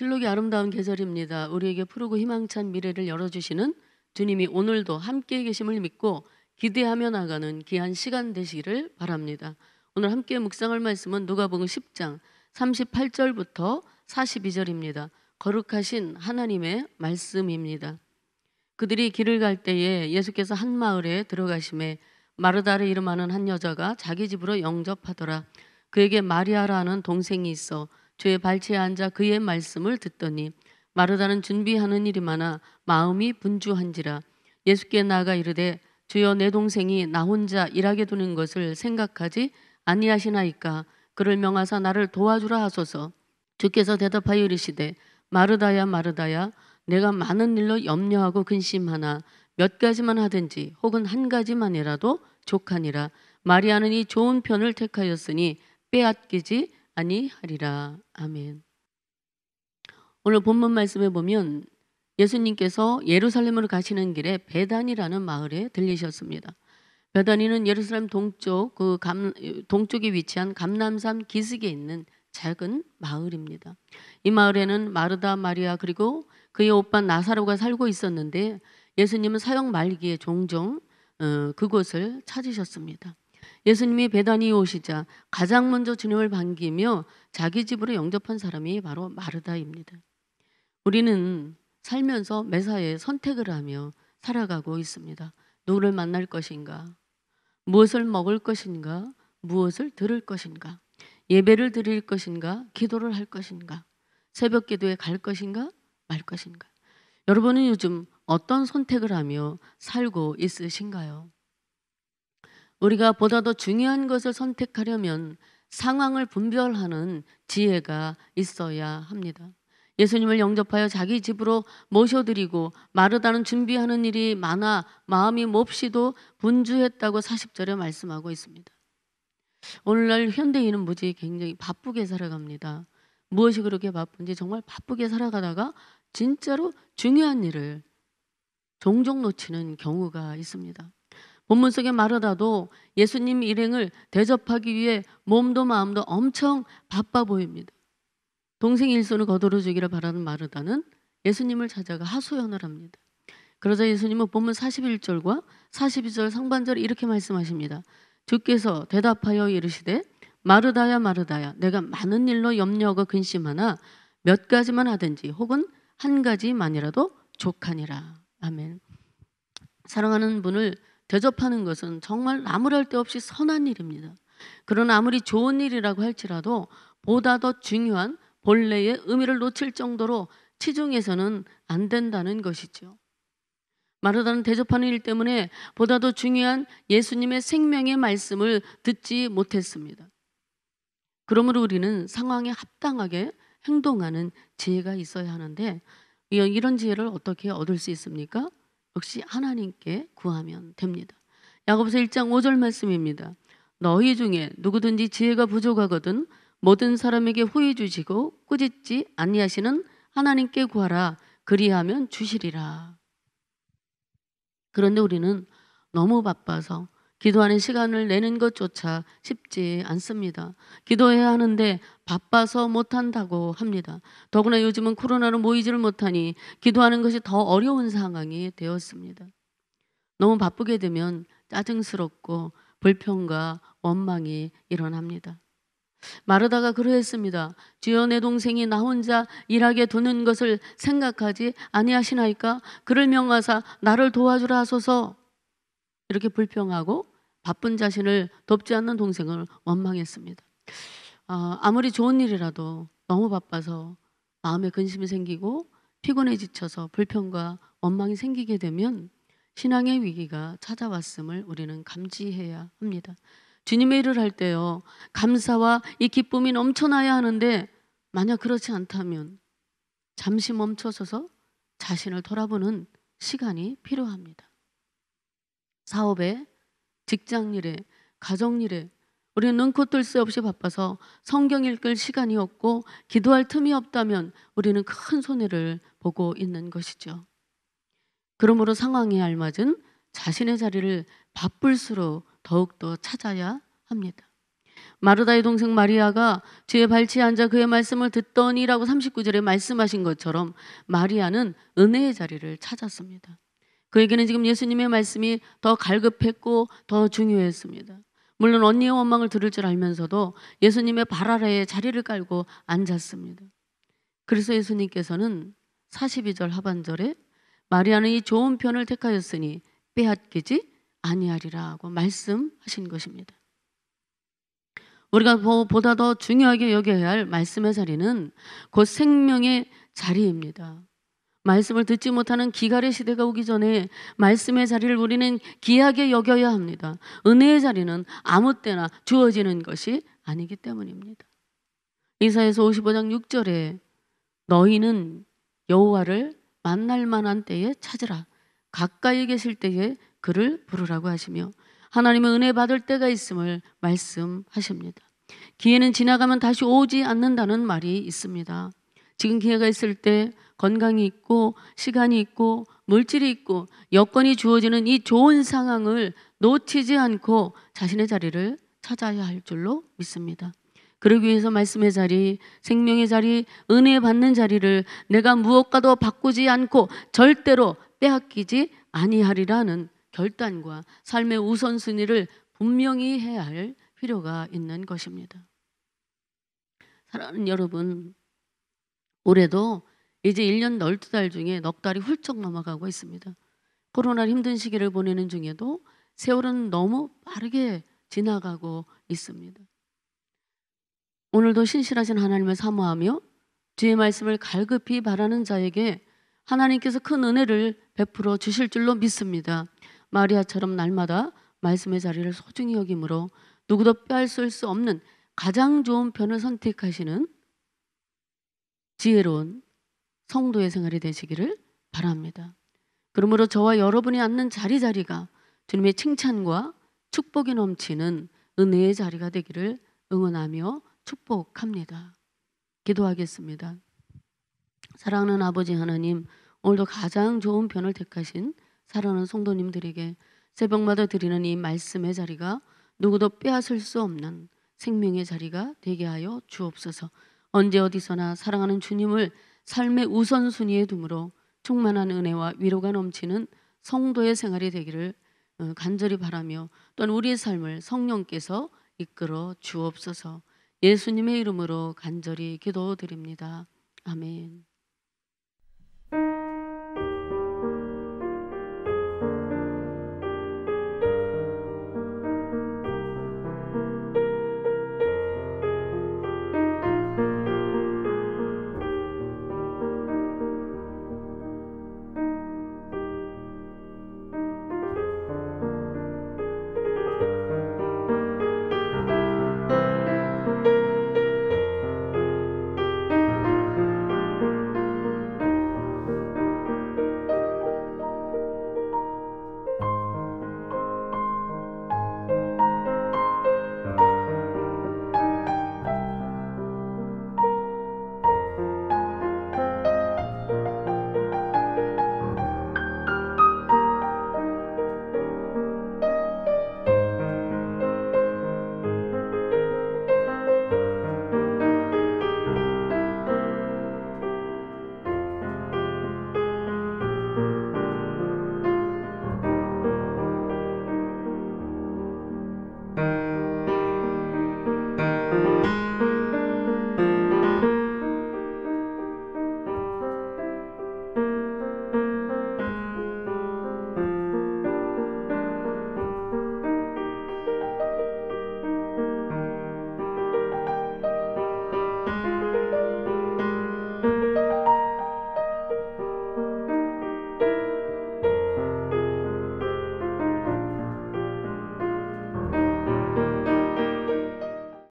실록이 아름다운 계절입니다. 우리에게 푸르고 희망찬 미래를 열어주시는 주님이 오늘도 함께 계심을 믿고 기대하며 나가는 귀한 시간 되시기를 바랍니다. 오늘 함께 묵상할 말씀은 누가복음 10장 38절부터 42절입니다. 거룩하신 하나님의 말씀입니다. 그들이 길을 갈 때에 예수께서 한 마을에 들어가심에 마르다를 이름하는 한 여자가 자기 집으로 영접하더라. 그에게 마리아라는 동생이 있어 주의 발치에 앉아 그의 말씀을 듣더니 마르다는 준비하는 일이 많아 마음이 분주한지라 예수께 나아가 이르되 주여 내 동생이 나 혼자 일하게 두는 것을 생각하지 아니하시나이까 그를 명하사 나를 도와주라 하소서 주께서 대답하여 이르시되 마르다야 마르다야 내가 많은 일로 염려하고 근심하나 몇 가지만 하든지 혹은 한 가지만이라도 족하니라 마리아는 이 좋은 편을 택하였으니 빼앗기지 아니하리라 아멘. 오늘 본문 말씀에 보면 예수님께서 예루살렘으로 가시는 길에 베단이라는 마을에 들리셨습니다. 베단이는 예루살렘 동쪽 그 감, 동쪽에 위치한 감람산 기슭에 있는 작은 마을입니다. 이 마을에는 마르다 마리아 그리고 그의 오빠 나사로가 살고 있었는데 예수님은 사역 말기에 종종 어, 그곳을 찾으셨습니다. 예수님이 배단이 오시자 가장 먼저 주님을 반기며 자기 집으로 영접한 사람이 바로 마르다입니다. 우리는 살면서 매사에 선택을 하며 살아가고 있습니다. 누구를 만날 것인가? 무엇을 먹을 것인가? 무엇을 들을 것인가? 예배를 드릴 것인가? 기도를 할 것인가? 새벽 기도에 갈 것인가? 말 것인가? 여러분은 요즘 어떤 선택을 하며 살고 있으신가요? 우리가 보다 더 중요한 것을 선택하려면 상황을 분별하는 지혜가 있어야 합니다. 예수님을 영접하여 자기 집으로 모셔드리고 마르다는 준비하는 일이 많아 마음이 몹시도 분주했다고 40절에 말씀하고 있습니다. 오늘날 현대인은 뭐지 굉장히 바쁘게 살아갑니다. 무엇이 그렇게 바쁜지 정말 바쁘게 살아가다가 진짜로 중요한 일을 종종 놓치는 경우가 있습니다. 본문 속에 마르다도 예수님 일행을 대접하기 위해 몸도 마음도 엄청 바빠 보입니다. 동생 일손을 거들어 주기를 바라는 마르다는 예수님을 찾아가 하소연을 합니다. 그러자 예수님은 본문 41절과 42절 상반절에 이렇게 말씀하십니다. 주께서 대답하여 이르시되 마르다야 마르다야 내가 많은 일로 염려하고 근심하나 몇 가지만 하든지 혹은 한 가지만이라도 족하니라. 아멘. 사랑하는 분을 대접하는 것은 정말 아무랄데 없이 선한 일입니다. 그러나 아무리 좋은 일이라고 할지라도 보다 더 중요한 본래의 의미를 놓칠 정도로 치중해서는 안 된다는 것이죠. 마르다는 대접하는 일 때문에 보다 더 중요한 예수님의 생명의 말씀을 듣지 못했습니다. 그러므로 우리는 상황에 합당하게 행동하는 지혜가 있어야 하는데 이런 지혜를 어떻게 얻을 수 있습니까? 역시 하나님께 구하면 됩니다. 야고보서 1장 5절 말씀입니다. 너희 중에 누구든지 지혜가 부족하거든 모든 사람에게 호의 주시고 꾸짖지 아니하시는 하나님께 구하라 그리하면 주시리라. 그런데 우리는 너무 바빠서 기도하는 시간을 내는 것조차 쉽지 않습니다. 기도해야 하는데 바빠서 못한다고 합니다. 더구나 요즘은 코로나로 모이지를 못하니 기도하는 것이 더 어려운 상황이 되었습니다. 너무 바쁘게 되면 짜증스럽고 불평과 원망이 일어납니다. 마르다가 그러했습니다. 주여 내 동생이 나 혼자 일하게 두는 것을 생각하지 아니하시나이까 그를 명하사 나를 도와주라 하소서 이렇게 불평하고 바쁜 자신을 돕지 않는 동생을 원망했습니다. 어, 아무리 좋은 일이라도 너무 바빠서 마음에 근심이 생기고 피곤해 지쳐서 불평과 원망이 생기게 되면 신앙의 위기가 찾아왔음을 우리는 감지해야 합니다. 주님의 일을 할 때요 감사와 이 기쁨이 넘쳐나야 하는데 만약 그렇지 않다면 잠시 멈춰서서 자신을 돌아보는 시간이 필요합니다. 사업에 직장일에, 가정일에 우리는 눈코 뜰 새 없이 바빠서 성경 읽을 시간이 없고 기도할 틈이 없다면 우리는 큰 손해를 보고 있는 것이죠. 그러므로 상황에 알맞은 자신의 자리를 바쁠수록 더욱더 찾아야 합니다. 마르다의 동생 마리아가 주의 발치에 앉아 그의 말씀을 듣더니라고 39절에 말씀하신 것처럼 마리아는 은혜의 자리를 찾았습니다. 그에게는 지금 예수님의 말씀이 더 갈급했고 더 중요했습니다. 물론 언니의 원망을 들을 줄 알면서도 예수님의 발 아래에 자리를 깔고 앉았습니다. 그래서 예수님께서는 42절 하반절에 마리아는 이 좋은 편을 택하였으니 빼앗기지 아니하리라고 말씀하신 것입니다. 우리가 보다 더 중요하게 여겨야 할 말씀의 자리는 곧 생명의 자리입니다. 말씀을 듣지 못하는 기갈의 시대가 오기 전에 말씀의 자리를 우리는 귀하게 여겨야 합니다. 은혜의 자리는 아무 때나 주어지는 것이 아니기 때문입니다. 이사에서 55장 6절에 너희는 여호와를 만날 만한 때에 찾으라. 가까이 계실 때에 그를 부르라고 하시며 하나님의 은혜 받을 때가 있음을 말씀하십니다. 기회는 지나가면 다시 오지 않는다는 말이 있습니다. 지금 기회가 있을 때 건강이 있고 시간이 있고 물질이 있고 여건이 주어지는 이 좋은 상황을 놓치지 않고 자신의 자리를 찾아야 할 줄로 믿습니다. 그러기 위해서 말씀의 자리, 생명의 자리, 은혜 받는 자리를 내가 무엇과도 바꾸지 않고 절대로 빼앗기지 아니하리라는 결단과 삶의 우선순위를 분명히 해야 할 필요가 있는 것입니다. 사랑하는 여러분, 올해도 이제 1년 12달 중에 넉 달이 훌쩍 넘어가고 있습니다. 코로나 힘든 시기를 보내는 중에도 세월은 너무 빠르게 지나가고 있습니다. 오늘도 신실하신 하나님을 사모하며 주의 말씀을 갈급히 바라는 자에게 하나님께서 큰 은혜를 베풀어 주실 줄로 믿습니다. 마리아처럼 날마다 말씀의 자리를 소중히 여김으로 누구도 빼앗수 없는 가장 좋은 편을 선택하시는 지혜로운 성도의 생활이 되시기를 바랍니다. 그러므로 저와 여러분이 앉는 자리자리가 주님의 칭찬과 축복이 넘치는 은혜의 자리가 되기를 응원하며 축복합니다. 기도하겠습니다. 사랑하는 아버지 하나님, 오늘도 가장 좋은 편을 택하신 사랑하는 성도님들에게 새벽마다 드리는 이 말씀의 자리가 누구도 빼앗을 수 없는 생명의 자리가 되게 하여 주옵소서. 언제 어디서나 사랑하는 주님을 삶의 우선순위에 두므로 충만한 은혜와 위로가 넘치는 성도의 생활이 되기를 어, 간절히 바라며 또한 우리의 삶을 성령께서 이끌어 주옵소서 예수님의 이름으로 간절히 기도드립니다. 아멘.